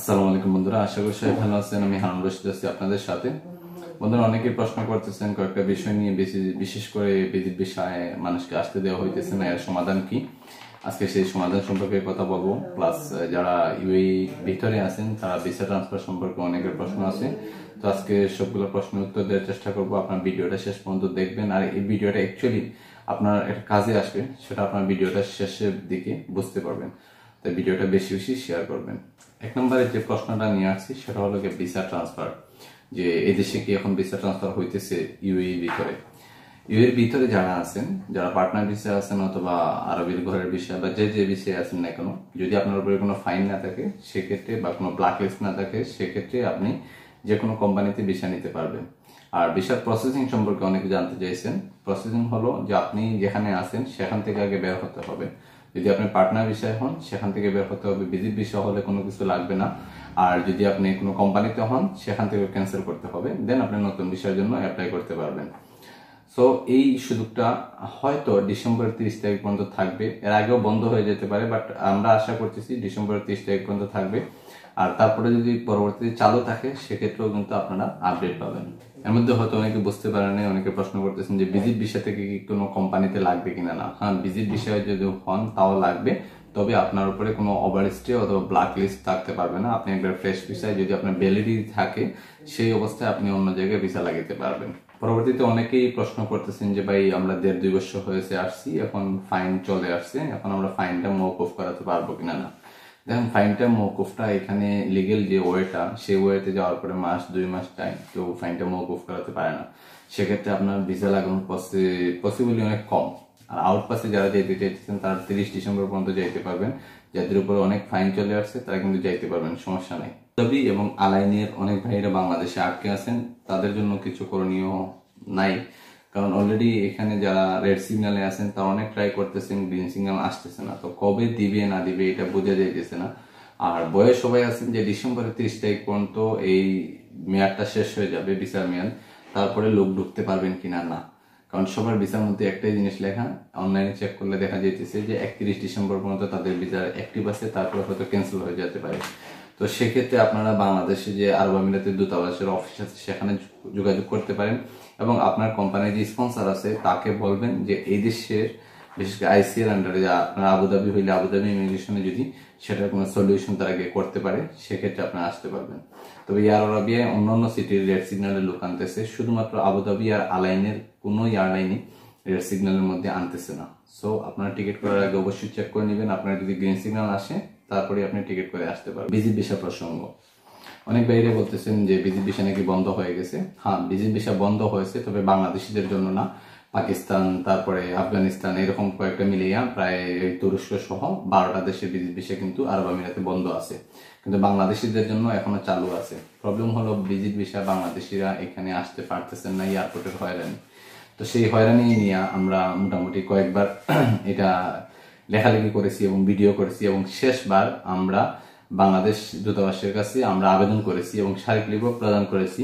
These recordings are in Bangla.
আসসালামু আলাইকুম বন্ধুরা আশা করি সবাই ভালো আছেন আমি হারুন রশিদ আছি আপনাদের সাথে বন্ধুরা অনেকেই প্রশ্ন করতেছেন কয়েকটা বিষয় নিয়ে বেশি বিশেষ করে বিজিত বিষয়ে মানুষকে আসতে দেওয়া হইতেছে না এর সমাধান কি আজকে সেই সমাধান সম্পর্কে কথা বলবো প্লাস যারা ইউএই ভিতরে আছেন তারা ভিসা ট্রান্সফার সম্পর্কে অনেকের প্রশ্ন আছে তো আজকে সবগুলো প্রশ্নের উত্তর দেওয়ার চেষ্টা করবো আপনার ভিডিওটা শেষ পর্যন্ত দেখবেন আর এই ভিডিওটা অ্যাকচুয়ালি আপনার একটা কাজে আসবে সেটা আপনার ভিডিওটা শেষের দিকে বুঝতে পারবেন তো ভিডিওটা বেশি বেশি শেয়ার করবেন এক নম্বরে যে প্রশ্নটা নিয়ে আসছি সেটা হলো গিয়ে ভিসা ট্রান্সফার যে এদেশে কি এখন ভিসা ট্রান্সফার হইতেছে ইউএই e ভিতরে ইউএর e ভিতরে যারা আছেন যারা পার্টনার ভিসা আছেন অথবা আরবির ঘরের বিষয় বা যে যে বিষয়ে আছেন না কেন যদি আপনার উপরে কোনো ফাইন না থাকে সেক্ষেত্রে বা কোনো ব্ল্যাক লিস্ট না থাকে সেক্ষেত্রে আপনি যে কোনো কোম্পানিতে ভিসা নিতে পারবেন আর ভিসার প্রসেসিং সম্পর্কে অনেকে জানতে চাইছেন প্রসেসিং হলো যে আপনি যেখানে আছেন সেখান থেকে আগে বের হতে হবে যদি আপনি পার্টনার বিষয় হন সেখান থেকে বের হতে হবে ভিজিট বিষয় হলে কোনো কিছু লাগবে না আর যদি আপনি কোনো কোম্পানিতে হন সেখান থেকে ক্যান্সেল করতে হবে দেন আপনি নতুন বিষয়ের জন্য অ্যাপ্লাই করতে পারবেন সো এই সুযোগটা হয়তো ডিসেম্বরের তিরিশ তারিখ পর্যন্ত থাকবে এর আগেও বন্ধ হয়ে যেতে পারে বাট আমরা আশা করতেছি ডিসেম্বরের তিরিশ তারিখ পর্যন্ত থাকবে আর তারপরে যদি পরবর্তীতে চালু থাকে সেক্ষেত্রেও কিন্তু আপনারা আপডেট পাবেন এর মধ্যে হয়তো অনেকে বুঝতে পারেনি অনেকে প্রশ্ন করতেছেন যে ভিজিট বিষয় থেকে কি কোনো কোম্পানিতে লাগবে কিনা না হ্যাঁ ভিজিট বিষয়ে যদি হন তাও লাগবে তবে আপনার উপরে কোনো ওভার স্টে অথবা ব্ল্যাক লিস্ট থাকতে পারবে না আপনি একবার ফ্রেশ ভিসায় যদি আপনার ভ্যালিডিটি থাকে সেই অবস্থায় আপনি অন্য জায়গায় ভিসা লাগাতে পারবেন পরবর্তীতে অনেকেই প্রশ্ন করতেছেন যে ভাই আমরা দেড় দুই বছর হয়েছে আসছি এখন ফাইন চলে আসছে এখন আমরা ফাইনটা মৌকুফ করাতে পারবো কিনা না দেখেন ফাইনটা মৌকুফটা এখানে লিগেল যে ওয়েটা সেই ওয়েতে যাওয়ার পরে মাস দুই মাস টাইম তো ফাইনটা মৌকুফ করাতে পারে না সেক্ষেত্রে আপনার ভিসা লাগানোর পসিবিলি অনেক কম আর আউট পাসে যারা যেতে চাইতেছেন তারা তিরিশ ডিসেম্বর পর্যন্ত যাইতে পারবেন যাদের উপর অনেক ফাইন চলে আসছে তারা কিন্তু যাইতে পারবেন সমস্যা নাই তবে এবং আলাইনের অনেক ভাইরা বাংলাদেশে আটকে আছেন তাদের জন্য কিছু করণীয় নাই কারণ অলরেডি এখানে যারা রেড সিগনালে আছেন তারা অনেক ট্রাই করতেছেন গ্রিন সিগনাল আসতেছে না তো কবে দিবে না দিবে এটা বোঝা যাইতেছে না আর বয়স সবাই আছেন যে ডিসেম্বরের তিরিশ তারিখ পর্যন্ত এই মেয়াদটা শেষ হয়ে যাবে বিচার মেয়াদ তারপরে লোক ঢুকতে পারবেন কিনা না কারণ সবার ভিসার মধ্যে একটাই জিনিস লেখা অনলাইনে চেক করলে দেখা যাইতেছে যে একত্রিশ ডিসেম্বর পর্যন্ত তাদের ভিসা অ্যাক্টিভ আছে তারপরে হয়তো ক্যান্সেল হয়ে যেতে পারে তো সেক্ষেত্রে আপনারা বাংলাদেশে যে আরব আমিরাতের দূতাবাসের অফিস আছে সেখানে যোগাযোগ করতে পারেন এবং আপনার কোম্পানির যে স্পন্সার আছে তাকে বলবেন যে এই দেশের বিশেষ করে আইসিএল আন্ডারে যা আপনার আবুধাবি হইলে আবুধাবি ইমিগ্রেশনে যদি সেটার কোনো সলিউশন তারা গিয়ে করতে পারে সেক্ষেত্রে আপনারা আসতে পারবেন তবে ইয়ার আরবিয়ায় অন্যান্য সিটির রেড সিগন্যালে লোক আনতেছে শুধুমাত্র আবুধাবি আর আলাইনের কোনো এয়ারলাইনই রেড সিগন্যালের মধ্যে আনতেছে না সো আপনারা টিকিট করার আগে অবশ্যই চেক করে নেবেন আপনার যদি গ্রিন সিগন্যাল আসে তারপরে আপনি টিকিট করে আসতে পারবেন ভিজিট ভিসা প্রসঙ্গ অনেক বাইরে বলতেছেন যে ভিজিট ভিসা নাকি বন্ধ হয়ে গেছে হ্যাঁ ভিজিট ভিসা বন্ধ হয়েছে তবে বাংলাদেশিদের জন্য না পাকিস্তান তারপরে আফগানিস্তান এরকম কয়েকটা মিলিয়া প্রায় তুরস্ক সহ বারোটা দেশের ভিজিট ভিসা কিন্তু আরব আমিরাতে বন্ধ আছে কিন্তু বাংলাদেশিদের জন্য এখনো চালু আছে প্রবলেম হলো ভিজিট ভিসা বাংলাদেশিরা এখানে আসতে পারতেছেন না এয়ারপোর্টের হয়রানি তো সেই হয়রানি নিয়ে আমরা মোটামুটি কয়েকবার এটা লেখালেখি করেছি এবং ভিডিও করেছি এবং শেষবার আমরা বাংলাদেশ দূতাবাসের কাছে আমরা আবেদন করেছি এবং স্মারকলিপি প্রদান করেছি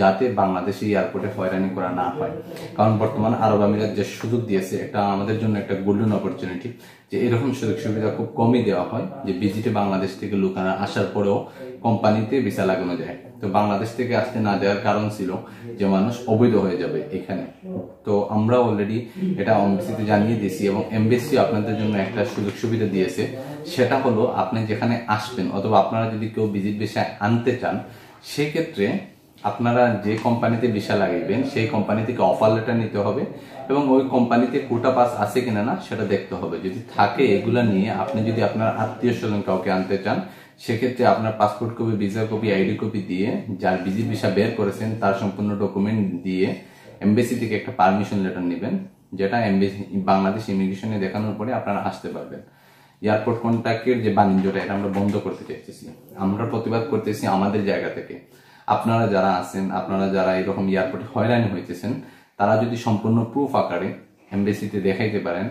যাতে বাংলাদেশে এয়ারপোর্টে হয়রানি করা না হয় কারণ বর্তমান আরব আমিরাত যে সুযোগ দিয়েছে এটা আমাদের জন্য একটা গোল্ডেন অপরচুনিটি যে এরকম সুযোগ সুবিধা খুব কমই দেওয়া হয় যে ভিজিটে বাংলাদেশ থেকে লোক আসার পরেও কোম্পানিতে ভিসা লাগানো যায় তো বাংলাদেশ থেকে আসতে না দেওয়ার কারণ ছিল যে মানুষ অবৈধ হয়ে যাবে এখানে তো আমরা অলরেডি এটা এমবিসিতে জানিয়ে দিয়েছি এবং এমবিসি আপনাদের জন্য একটা সুযোগ সুবিধা দিয়েছে সেটা হলো আপনি যেখানে আসবেন অথবা আপনারা যদি কেউ ভিজিট ভিসা আনতে চান সেক্ষেত্রে আপনারা যে কোম্পানিতে ভিসা লাগাইবেন সেই কোম্পানি থেকে অফার লেটার নিতে হবে এবং ওই কোম্পানিতে কোটা পাস আছে কিনা না সেটা দেখতে হবে যদি থাকে এগুলা নিয়ে আপনি যদি আপনার আত্মীয় স্বজন কাউকে আনতে চান সেক্ষেত্রে আপনার passport copy visa copy ID copy দিয়ে যার বিজি ভিসা বের করেছেন তার সম্পূর্ণ ডকুমেন্ট দিয়ে এমবেসি থেকে একটা পারমিশন লেটার নেবেন যেটা এমবেসি বাংলাদেশ ইমিগ্রেশনে দেখানোর পরে আপনারা আসতে পারবেন এয়ারপোর্ট কন্ট্রাক্টের যে বাণিজ্যটা এটা আমরা বন্ধ করতে চাইতেছি আমরা প্রতিবাদ করতেছি আমাদের জায়গা থেকে আপনারা যারা আছেন আপনারা যারা এরকম এয়ারপোর্টে হয়রানি হইতেছেন তারা যদি সম্পূর্ণ প্রুফ আকারে এমবেসিতে দেখাইতে পারেন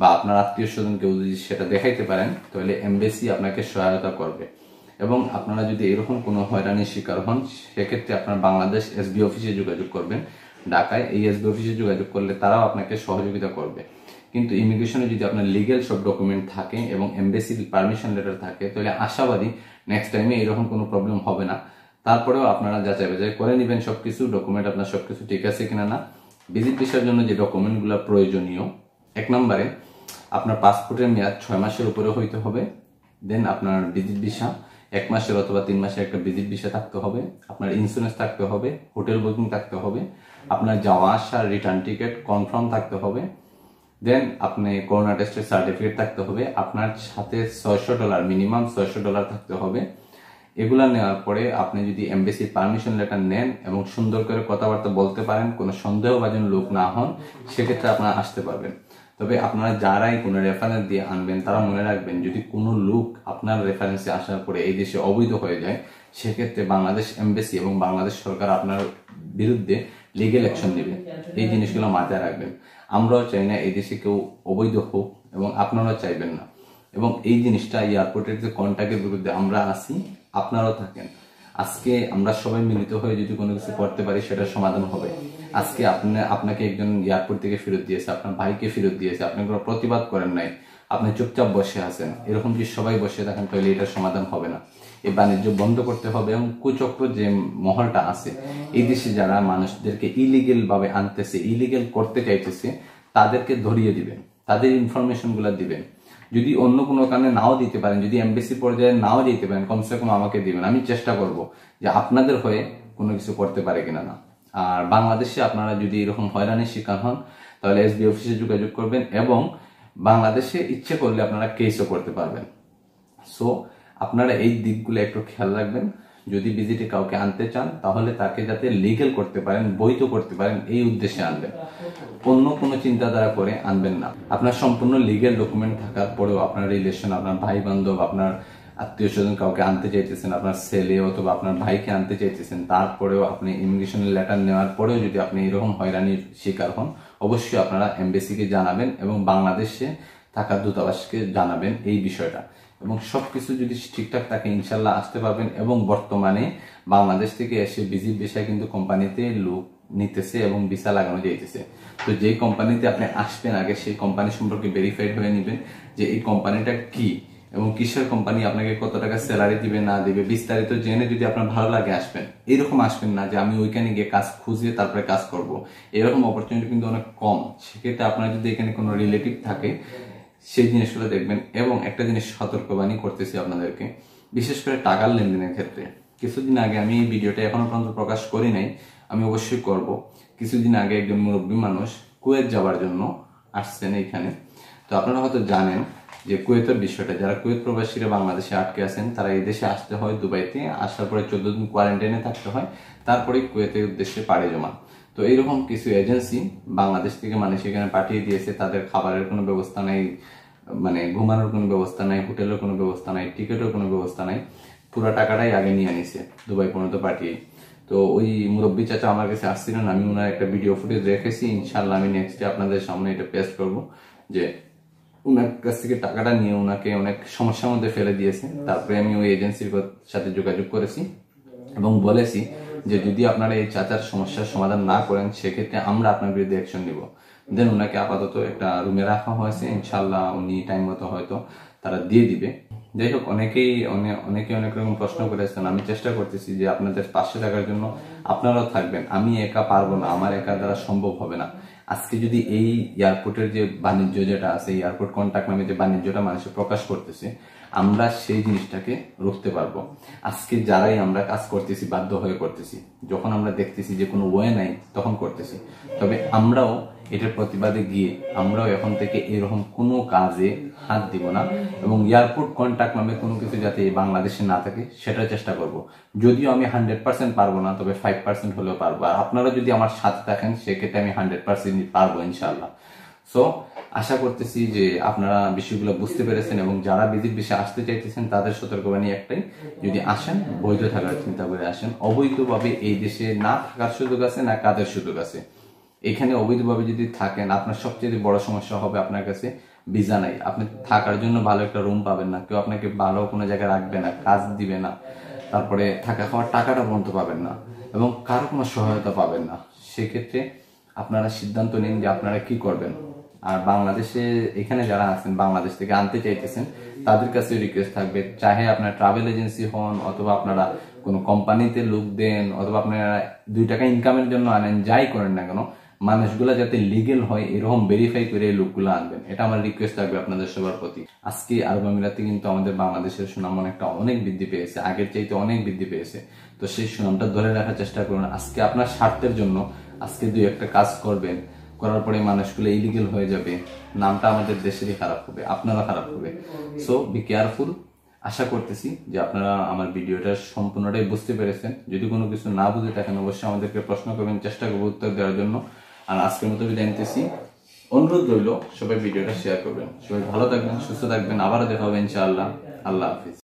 বা আপনার আত্মীয় স্বজন কেউ যদি সেটা দেখাইতে পারেন তাহলে এমবেসি আপনাকে সহায়তা করবে এবং আপনারা যদি এরকম কোনো হয়রানির শিকার হন সেক্ষেত্রে আপনার বাংলাদেশ এসবি অফিসে যোগাযোগ করবেন ঢাকায় এই এসবি অফিসে যোগাযোগ করলে তারাও আপনাকে সহযোগিতা করবে কিন্তু ইমিগ্রেশনে যদি আপনার লিগেল সব ডকুমেন্ট থাকে এবং এমবেসির পারমিশন লেটার থাকে তাহলে আশাবাদী নেক্সট টাইমে এরকম কোনো প্রবলেম হবে না তারপরেও আপনারা যাচাই বাছাই করে নেবেন সবকিছু ডকুমেন্ট আপনার সবকিছু ঠিক আছে কিনা না ভিজিট ভিসার জন্য যে ডকুমেন্টগুলো প্রয়োজনীয় এক নম্বরে আপনার পাসপোর্টের মেয়াদ ছয় মাসের উপরে হইতে হবে দেন আপনার ভিজিট ভিসা এক মাসের অথবা তিন মাসের একটা ভিজিট ভিসা থাকতে হবে আপনার ইন্স্যুরেন্স থাকতে হবে হোটেল বুকিং থাকতে হবে আপনার যাওয়া আসার রিটার্ন টিকিট কনফার্ম থাকতে হবে দেন আপনি করোনা টেস্টের সার্টিফিকেট থাকতে হবে আপনার সাথে ছয়শো ডলার মিনিমাম ছয়শো ডলার থাকতে হবে এগুলা নেওয়ার পরে আপনি যদি এমবেসির পারমিশন লেটার নেন এবং সুন্দর করে কথাবার্তা বলতে পারেন কোনো সন্দেহভাজন লোক না হন সেক্ষেত্রে আপনারা আসতে পারবেন তবে আপনারা যারাই কোনো রেফারেন্স দিয়ে আনবেন তারা মনে রাখবেন যদি কোনো লোক আপনার রেফারেন্সে আসার পরে এই দেশে অবৈধ হয়ে যায় সেক্ষেত্রে বাংলাদেশ এমবেসি এবং বাংলাদেশ সরকার আপনার বিরুদ্ধে লিগেল অ্যাকশন নেবে এই জিনিসগুলো মাথায় রাখবেন আমরাও চাই না এই দেশে কেউ অবৈধ হোক এবং আপনারাও চাইবেন না এবং এই জিনিসটা এয়ারপোর্টের যে কন্ট্যাক্টের বিরুদ্ধে আমরা আসি আপনারাও থাকেন আজকে আমরা সবাই মিলিত হয়ে যদি কোনো কিছু করতে পারি সেটা সমাধান হবে আজকে আপনি আপনাকে একজন এয়ারপোর্ট থেকে ফেরত দিয়েছে আপনার ভাইকে ফেরত দিয়েছে আপনি কোনো প্রতিবাদ করেন নাই আপনি চুপচাপ বসে আছেন এরকম যদি সবাই বসে থাকেন তাহলে এটা সমাধান হবে না এই বাণিজ্য বন্ধ করতে হবে এবং কুচক্র যে মহলটা আছে এই দেশে যারা মানুষদেরকে ইলিগেল ভাবে আনতেছে ইলিগেল করতে চাইতেছে তাদেরকে ধরিয়ে দিবেন তাদের ইনফরমেশনগুলো দিবেন যদি অন্য কোনো কারণে নাও দিতে পারেন যদি এমবেসি পর্যায়ে নাও যেতে পারেন কমসে কম আমাকে দিবেন আমি চেষ্টা করব যে আপনাদের হয়ে কোনো কিছু করতে পারে কিনা না আর বাংলাদেশে আপনারা যদি এরকম হয়রানির শিকার হন তাহলে এসবি অফিসে যোগাযোগ করবেন এবং বাংলাদেশে ইচ্ছে করলে আপনারা কেসও করতে পারবেন সো আপনারা এই দিকগুলো একটু খেয়াল রাখবেন যদি ভিজিটে কাউকে আনতে চান তাহলে তাকে যাতে লিগেল করতে পারেন বৈধ করতে পারেন এই উদ্দেশ্যে আনবেন অন্য কোনো চিন্তাধারা করে আনবেন না আপনার সম্পূর্ণ লিগেল ডকুমেন্ট থাকার পরেও আপনার রিলেশন আপনার ভাই বান্ধব আপনার আত্মীয় স্বজন কাউকে আনতে চাইতেছেন আপনার ছেলে অথবা আপনার ভাইকে আনতে চাইতেছেন তারপরেও আপনি ইমিগ্রেশন লেটার নেওয়ার পরেও যদি আপনি এরকম হয়রানির শিকার হন অবশ্যই আপনারা এমবেসিকে জানাবেন এবং বাংলাদেশে থাকা দূতাবাসকে জানাবেন এই বিষয়টা এবং সবকিছু যদি ঠিকঠাক থাকে ইনশাল্লাহ আসতে পারবেন এবং বর্তমানে বাংলাদেশ থেকে এসে বিজি বিষয় কিন্তু কোম্পানিতে লোক নিতেছে এবং ভিসা লাগানো যাইতেছে তো যে কোম্পানিতে আপনি আসবেন আগে সেই কোম্পানি সম্পর্কে ভেরিফাইড হয়ে নেবেন যে এই কোম্পানিটা কি এবং কিসের কোম্পানি আপনাকে কত টাকা স্যালারি দিবে না দিবে বিস্তারিত জেনে যদি আপনার ভালো লাগে আসবেন এরকম আসবেন না যে আমি ওইখানে গিয়ে কাজ খুঁজে তারপরে কাজ করব এরকম অপরচুনিটি কিন্তু অনেক কম সেক্ষেত্রে আপনার যদি এখানে কোনো রিলেটিভ থাকে সেই জিনিসগুলো দেখবেন এবং একটা জিনিস সতর্কবাণী করতেছি আপনাদেরকে বিশেষ করে টাকার লেনদেনের ক্ষেত্রে কিছুদিন আগে আমি এই ভিডিওটা এখনো পর্যন্ত প্রকাশ করি নাই আমি অবশ্যই করব কিছুদিন আগে একজন মুরব্বী মানুষ কুয়েত যাওয়ার জন্য আসছেন এইখানে তো আপনারা হয়তো জানেন যে কুয়েতের বিষয়টা যারা কুয়েত প্রবাসীরা বাংলাদেশে আটকে আছেন তারা এই দেশে আসতে হয় দুবাইতে আসার পরে চোদ্দ দিন কোয়ারেন্টাইনে থাকতে হয় তারপরে কুয়েতের উদ্দেশ্যে পাড়ে জমা তো এইরকম কিছু এজেন্সি বাংলাদেশ থেকে মানে সেখানে পাঠিয়ে দিয়েছে তাদের খাবারের কোনো ব্যবস্থা নাই মানে ঘুমানোর কোনো ব্যবস্থা নাই হোটেলের কোনো ব্যবস্থা নাই টিকিটের কোনো ব্যবস্থা নাই পুরো টাকাটাই আগে নিয়ে নিছে দুবাই পর্যন্ত পাঠিয়ে তো ওই মুরব্বী চাচা আমার কাছে আসছিলেন আমি ওনার একটা ভিডিও ফুটেজ রেখেছি ইনশাল্লাহ আমি নেক্সটে আপনাদের সামনে এটা পেস্ট করব যে ওনার কাছ থেকে টাকাটা নিয়ে ওনাকে অনেক সমস্যার মধ্যে ফেলে দিয়েছে তারপরে আমি ওই এজেন্সির সাথে যোগাযোগ করেছি এবং বলেছি যে যদি আপনারা এই চাচার সমস্যার সমাধান না করেন সেক্ষেত্রে আমরা আপনার বিরুদ্ধে অ্যাকশন নিব দেন ওনাকে আপাতত একটা রুমে রাখা হয়েছে ইনশাল্লাহ উনি টাইম মতো হয়তো তারা দিয়ে দিবে যাই হোক অনেকেই অনেকে অনেক রকম প্রশ্ন করেছেন আমি চেষ্টা করতেছি যে আপনাদের পাশে থাকার জন্য আপনারাও থাকবেন আমি একা পারবো না আমার একা দ্বারা সম্ভব হবে না আজকে যদি এই এয়ারপোর্টের যে বাণিজ্য যেটা আছে এয়ারপোর্ট কন্ট্রাক্ট নামে যে বাণিজ্যটা মানুষের প্রকাশ করতেছে আমরা সেই জিনিসটাকে রুখতে পারবো আজকে যারাই আমরা কাজ করতেছি বাধ্য হয়ে করতেছি যখন আমরা দেখতেছি যে কোনো ওয়ে নাই তখন করতেছি তবে আমরাও এটার প্রতিবাদে গিয়ে আমরাও এখন থেকে এরকম কোনো কাজে হাত দিব না এবং এয়ারপোর্ট কন্ট্যাক্ট নামে কোনো কিছু যাতে বাংলাদেশে না থাকে সেটার চেষ্টা করব। যদিও আমি হান্ড্রেড পার্সেন্ট পারবো না তবে ফাইভ পার্সেন্ট হলেও পারবো আর আপনারা যদি আমার সাথে থাকেন সেক্ষেত্রে আমি হান্ড্রেড পার্সেন্ট পারবো ইনশাল্লাহ সো আশা করতেছি যে আপনারা বিষয়গুলো বুঝতে পেরেছেন এবং যারা বিজিট বিষয়ে আসতে চাইতেছেন তাদের সতর্কবাণী একটাই যদি আসেন বৈধ থাকার চিন্তা করে আসেন অবৈধভাবে এই দেশে না থাকার সুযোগ আছে না কাজের সুযোগ আছে এখানে অবৈধভাবে যদি থাকেন আপনার সবচেয়ে বড় সমস্যা হবে আপনার কাছে ভিসা নাই আপনি থাকার জন্য ভালো একটা রুম পাবেন না কেউ আপনাকে ভালো কোনো জায়গায় রাখবে না কাজ দিবে না তারপরে থাকা খাওয়ার টাকাটা পর্যন্ত পাবেন না এবং কারো কোনো সহায়তা পাবেন না সেক্ষেত্রে আপনারা সিদ্ধান্ত নিন যে আপনারা কি করবেন আর বাংলাদেশে এখানে যারা আছেন বাংলাদেশ থেকে আনতে চাইতেছেন তাদের কাছে রিকোয়েস্ট থাকবে চাহে আপনার ট্রাভেল এজেন্সি হন অথবা আপনারা কোনো কোম্পানিতে লোক দেন অথবা আপনারা দুই টাকা ইনকামের জন্য আনেন যাই করেন না কেন মানুষগুলা যাতে লিগেল হয় এরকম ভেরিফাই করে এই লোকগুলো আনবেন এটা আমার রিকোয়েস্ট থাকবে আপনাদের সবার প্রতি আজকে আরব আমিরাতে কিন্তু আমাদের বাংলাদেশের সুনাম অনেকটা অনেক বৃদ্ধি পেয়েছে আগের চাইতে অনেক বৃদ্ধি পেয়েছে তো সেই সুনামটা ধরে রাখার চেষ্টা করুন আজকে আপনার স্বার্থের জন্য আজকে দুই একটা কাজ করবেন করার পরে মানুষগুলো ইলিগেল হয়ে যাবে নামটা আমাদের দেশেরই খারাপ হবে আপনারা খারাপ হবে সো বি কেয়ারফুল আশা করতেছি যে আপনারা আমার ভিডিওটা সম্পূর্ণটাই বুঝতে পেরেছেন যদি কোনো কিছু না বুঝে থাকেন অবশ্যই আমাদেরকে প্রশ্ন করবেন চেষ্টা করবো উত্তর দেওয়ার জন্য আর আজকের মতো বিদায় নিতেছি অনুরোধ রইল সবাই ভিডিওটা শেয়ার করবেন সবাই ভালো থাকবেন সুস্থ থাকবেন আবারও দেখা হবে ইনশাআল্লাহ আল্লাহ হাফিজ